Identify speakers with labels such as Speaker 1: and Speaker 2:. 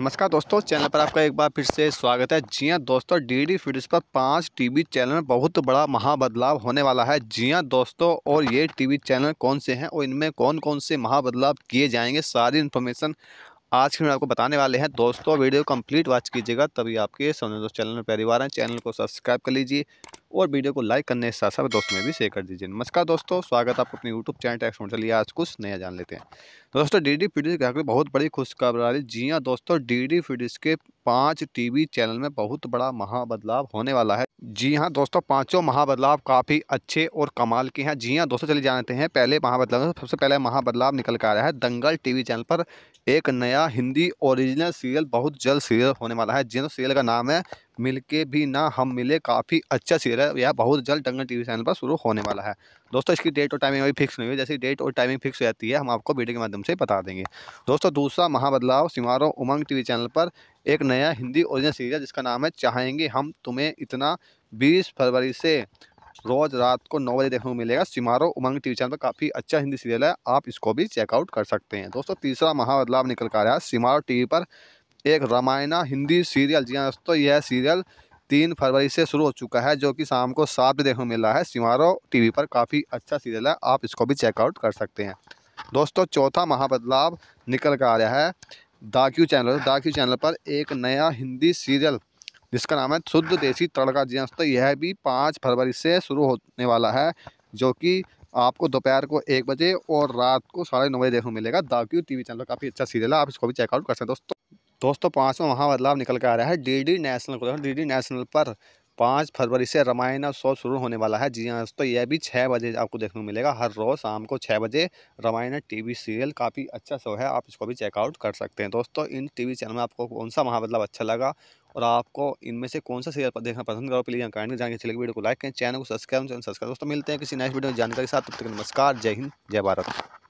Speaker 1: नमस्कार दोस्तों चैनल पर आपका एक बार फिर से स्वागत है जी हाँ दोस्तों डी डी फीड्स पर पांच टीवी चैनल में बहुत बड़ा महाबदलाव होने वाला है जी हाँ दोस्तों और ये टीवी चैनल कौन से हैं और इनमें कौन कौन से महाबदलाव किए जाएंगे सारी इन्फॉर्मेशन आज के मैं आपको बताने वाले हैं दोस्तों वीडियो कंप्लीट वॉच कीजिएगा तभी आपके सोने दोस्त चैनल में परिवार हैं चैनल को सब्सक्राइब कर लीजिए और वीडियो को लाइक करने के साथ साथ दोस्तों में भी शेयर कर दीजिए नमस्कार दोस्तों स्वागत आपको अपने यूट्यूब चैनल टैक्स चलिए आज कुछ नया जान लेते हैं दोस्तों डी डी फीडिस के बहुत बड़ी रही जी हाँ दोस्तों डी डी के पांच टीवी चैनल में बहुत बड़ा महाबदलाव होने वाला है जी हाँ दोस्तों पांचों महाबदलाव काफ़ी अच्छे और कमाल के हैं जी हाँ दोस्तों चले जानते हैं पहले महाबदलाव सबसे पहले महाबदलाव निकल कर आया है दंगल टीवी चैनल पर एक नया हिंदी ओरिजिनल सीरियल बहुत जल्द सीरियल होने वाला है जिन सीरियल का नाम है मिलके भी ना हम मिले काफ़ी अच्छा सीरियल यह बहुत जल्द दंगल टीवी चैनल पर शुरू होने वाला है दोस्तों इसकी डेट और टाइमिंग अभी फिक्स नहीं हुई जैसे डेट और टाइमिंग फिक्स हो जाती है हम आपको वीडियो के माध्यम से बता देंगे दोस्तों दूसरा महाबदलाव सिमारो उमंग टीवी चैनल पर एक नया हिंदी ओरिजिनल सीरीज है जिसका नाम है चाहेंगे हम तुम्हें इतना बीस फरवरी से रोज़ रात को नौ बजे देखने को मिलेगा सिमारो उमंग टीवी चैनल पर काफ़ी अच्छा हिंदी सीरियल है आप इसको भी चेकआउट कर सकते हैं दोस्तों तीसरा महाबदलाव निकल कर आया सिमारो टी पर एक रामायणा हिंदी सीरियल जी हाँ दोस्तों यह सीरियल तीन फरवरी से शुरू हो चुका है जो कि शाम को सात बजे देखने मिला है सिमारो टीवी पर काफ़ी अच्छा सीरियल है आप इसको भी चेकआउट कर सकते हैं दोस्तों चौथा महाबदलाव निकल कर आ रहा है दाक्यू चैनल दाक्यू चैनल पर एक नया हिंदी सीरियल जिसका नाम है शुद्ध देसी तड़का जी तो यह भी पाँच फरवरी से शुरू होने वाला है जो कि आपको दोपहर को एक बजे और रात को साढ़े नौ बजे देखने मिलेगा दाक्यू टीवी चैनल काफ़ी अच्छा सीरियल है आप इसको भी चेकआउट कर सकते हैं दोस्तों दोस्तों पाँचवा बदलाव निकल कर आ रहा है डीडी नेशनल को डीडी नेशनल पर पाँच फरवरी से रामायण उत्सव शुरू होने वाला है जी हाँ दोस्तों यह भी छः बजे आपको देखने को मिलेगा हर रोज़ शाम को छः बजे रामायण टीवी सीरियल काफ़ी अच्छा शो है आप इसको भी चेकआउट कर सकते हैं दोस्तों इन टीवी चैनल में आपको कौन सा बदलाव अच्छा लगा और आपको इनमें से कौन सा सीरियल देखना पसंद करो प्लीज़ कमेंट जाएंगे चलेगी वीडियो को लाइक करें चैनल को सब्सक्राइब सब्सक्राइब दोस्तों मिलते हैं किसी नेक्स्ट वीडियो में जानकारी के साथ तब तक नमस्कार जय हिंद जय भारत